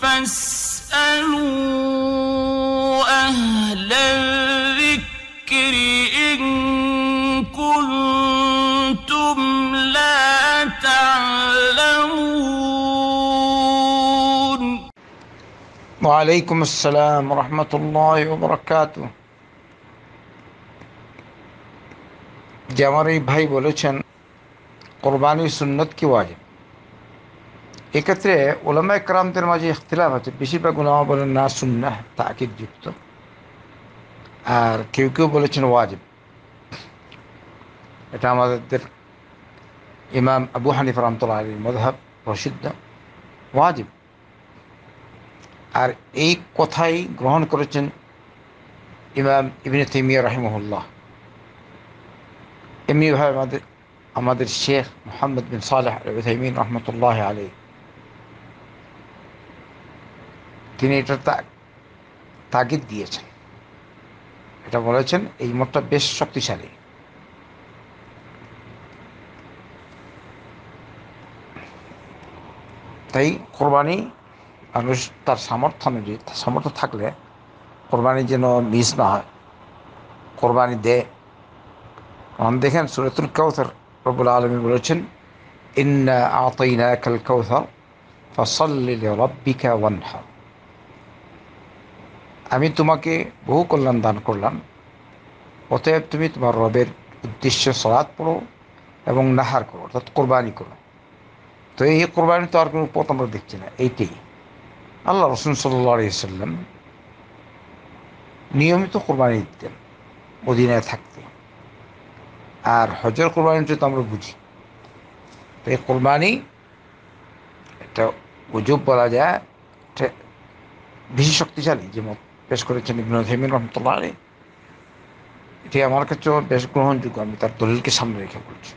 فاسألوا أهل الذكر إن كنتم لا تعلمون وعليكم السلام ورحمة الله وبركاته جامري بھائی এই چن বলেছেন سنت کی واجب এক্ষেত্রে ওলামা একরামদের মাঝে ইখতলাফ আছে বেশিরভাগ ওলামা বলেন না সুন্না যুক্ত আর কেউ কেউ বলেছেন ওয়াজিব এটা আমাদের ইমাম আবু হানিফ রহমতুল্লাহ আলীর মধাব প্রসিদ্ধ ওয়াজিব আর এই কথাই গ্রহণ করেছেন ইমাম ইবিন তিমিয়া রাহিমহুল্লাহ এমনিভাবে আমাদের আমাদের শেখ মোহাম্মদ বিন সালেহ রহমতুল্লাহ আলী তিনি এটা তাগিদ দিয়েছেন এটা বলেছেন এই মতটা বেশ শক্তিশালী তাই কোরবানি মানুষ তার সামর্থ্য অনুযায়ী সামর্থ্য থাকলে কোরবানি যেন মিস না হয় কোরবানি দে কারণ দেখেন সুরতুল কৌথর রবুল আলমী বলেছেন ইন্না আতইনা কাল কৌথর ফসল্লিল রব্বিকা ওয়ানহার আমি তোমাকে বহু কল্যাণ দান করলাম অতএব তুমি তোমার রবের উদ্দেশ্য সরাত পড়ো এবং নাহার করো অর্থাৎ কোরবানি করো তো এই কোরবানি তো আর কোনো পথ আমরা দেখছি না এইটাই আল্লাহ রসুন সাল্লাম নিয়মিত কোরবানি দিতেন অধিনায় থাকতে আর হজর কোরবানিটা তো আমরা বুঝি তো এই কোরবানি এটা উজুব বলা যায় বেশি শক্তিশালী যে মত পেশ করেছেন ইবন হেমিন রহমতুল্লাহ আলী এটি আমার কাছেও বেশ গ্রহণযোগ্য আমি তার দলিলকে সামনে রেখে বলছি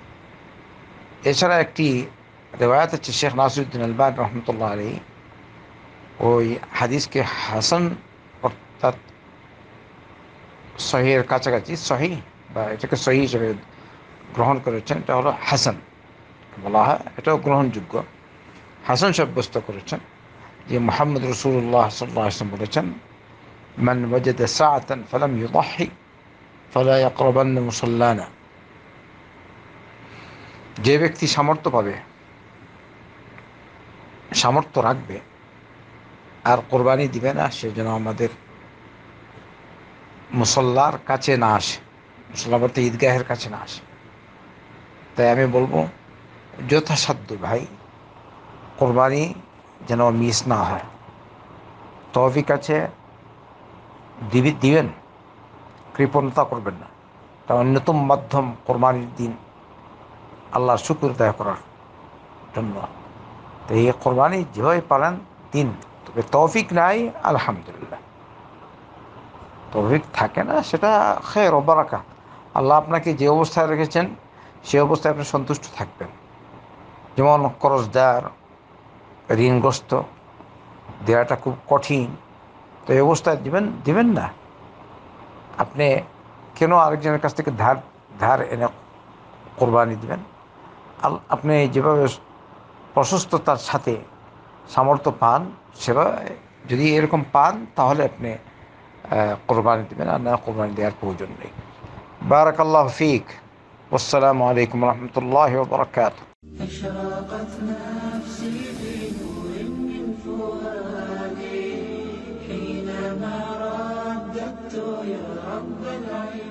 এছাড়া একটি রেওয়ায়ত হচ্ছে শেখ নাসিরুদ্দিন আলবান রহমতুল্লাহ আলী ওই হাদিসকে হাসান অর্থাৎ সহির কাছাকাছি সহি বা এটাকে সহি হিসেবে গ্রহণ করেছেন এটা হলো হাসান বলা হয় এটাও গ্রহণযোগ্য হাসান সাব্যস্ত করেছেন যে মোহাম্মদ রসুল্লাহ সাল্লাহ আসলাম বলেছেন من وجد سعة فلم يضحي فلا يقربن مصلانا যে ব্যক্তি সামর্থ্য পাবে সামর্থ্য রাখবে আর কোরবানি দিবে না সে যেন আমাদের মুসল্লার কাছে না আসে মুসল্লা বলতে ঈদগাহের কাছে না আসে তাই আমি বলবো যথাসাধ্য ভাই কোরবানি যেন মিস না হয় তহফিক আছে দিবি দিবেন কৃপণতা করবেন না তা অন্যতম মানে মাধ্যম কোরবানির দিন আল্লাহর শুক্র দায় করার জন্য তো এই কোরবানি যেভাবে পালেন দিন তবে তৌফিক নাই আলহামদুলিল্লাহ তৌফিক থাকে না সেটা খেয়ে রাখা আল্লাহ আপনাকে যে অবস্থায় রেখেছেন সে অবস্থায় আপনি সন্তুষ্ট থাকবেন যেমন করজদার ঋণগ্রস্ত দেওয়াটা খুব কঠিন তো এই অবস্থায় দিবেন দিবেন না আপনি কেন আরেকজনের কাছ থেকে ধার ধার এনে কোরবানি দিবেন আপনি যেভাবে প্রশস্ততার সাথে সামর্থ্য পান সেবা যদি এরকম পান তাহলে আপনি কোরবানি দেবেন আর না কোরবানি দেওয়ার প্রয়োজন নেই বারাকাল্লাহ ফিক আসসালামু আলাইকুম রহমতুল্লাহ বরকাত from the night.